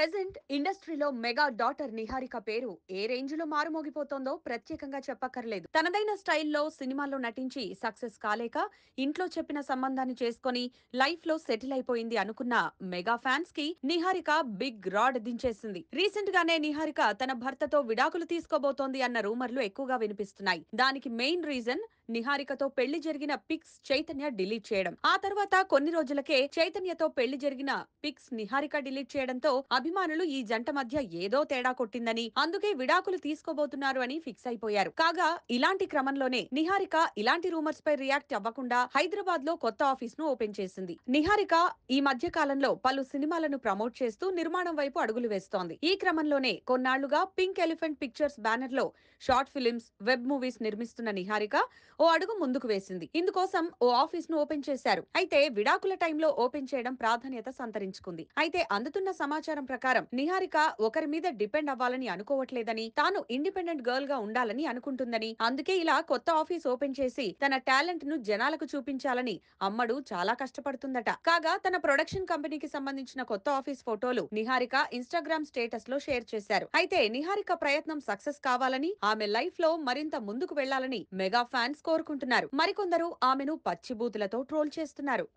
present ఇండస్ట్రీలో mega daughter Niharika పేరు ఏ range లో మారుమోగిపోతోందో ప్రత్యేకంగా చెప్పక్కర్లేదు తనదైన స్టైల్లో సినిమాల్లో నటించి సక్సెస్ కాలేక ఇంట్లో చెప్పిన సంబంధాన్ని చేసుకుని లైఫ్ లో సెటిల్ అయిపోయింది అనుకున్న మెగా ఫ్యాన్స్ కి నిహారిక బిగ్ రాడ్ దించేసింది రీసెంట్ గానే నిహారిక తన భర్తతో విడాకులు తీసుకోబోతోంది అన్న రూమర్లు ఎక్కువగా వినిపిస్తున్నాయి దానికి మెయిన్ రీజన్ నిహారికతో పెళ్లి జరిగిన పిక్స్ చైతన్య డిలీట్ చేయడం ఆ తర్వాత కొన్ని రోజులకే చైతన్యతో పెళ్లి జరిగిన పిక్స్ నిహారిక డిలీట్ చేయడంతో అభిమానులు ఈ జంట మధ్య ఏదో తేడా కొట్టిందని అందుకే విడాకులు తీసుకోబోతున్నారు అని ఫిక్స్ అయిపోయారు కాగా ఇలాంటి క్రమంలోనే నిహారిక ఇలాంటి రూమర్స్ పై రియాక్ట్ అవ్వకుండా హైదరాబాద్ లో కొత్త ఆఫీస్ ను ఓపెన్ చేసింది నిహారిక ఈ మధ్య కాలంలో పలు సినిమాలను ప్రమోట్ చేస్తూ నిర్మాణం వైపు అడుగులు వేస్తోంది ఈ క్రమంలోనే కొన్నాళ్లుగా పింక్ ఎలిఫెంట్ పిక్చర్స్ బ్యానర్ లో షార్ట్ ఫిలిమ్స్ వెబ్ మూవీస్ నిర్మిస్తున్న నిహారిక ఓ అడుగు ముందుకు వేసింది ఇందుకోసం ఓ ఆఫీస్ ను ఓపెన్ చేశారు అయితే విడాకుల టైంలో ఓపెన్ చేయడం ప్రాధాన్యత సంతరించుకుంది అయితే అందుతున్న సమాచారం ప్రకారం నిహారిక ఒకరి మీద డిపెండ్ అవ్వాలని అనుకోవట్లేదని తాను ఇండిపెండెంట్ గర్ల్ గా ఉండాలని అనుకుంటుందని అందుకే ఇలా కొత్త ఆఫీస్ ఓపెన్ చేసి తన టాలెంట్ ను జనాలకు చూపించాలని అమ్మడు చాలా కష్టపడుతుందట కాగా తన ప్రొడక్షన్ కంపెనీకి సంబంధించిన కొత్త ఆఫీస్ ఫోటోలు నిహారిక ఇన్స్టాగ్రామ్ స్టేటస్ లో షేర్ చేశారు అయితే నిహారిక ప్రయత్నం సక్సెస్ కావాలని ఆమె లైఫ్ లో మరింత ముందుకు వెళ్లాలని మెగా ఫ్యాన్స్ కోరుకుంటున్నారు మరికొందరు ఆమెను పచ్చిబూతులతో ట్రోల్ చేస్తున్నారు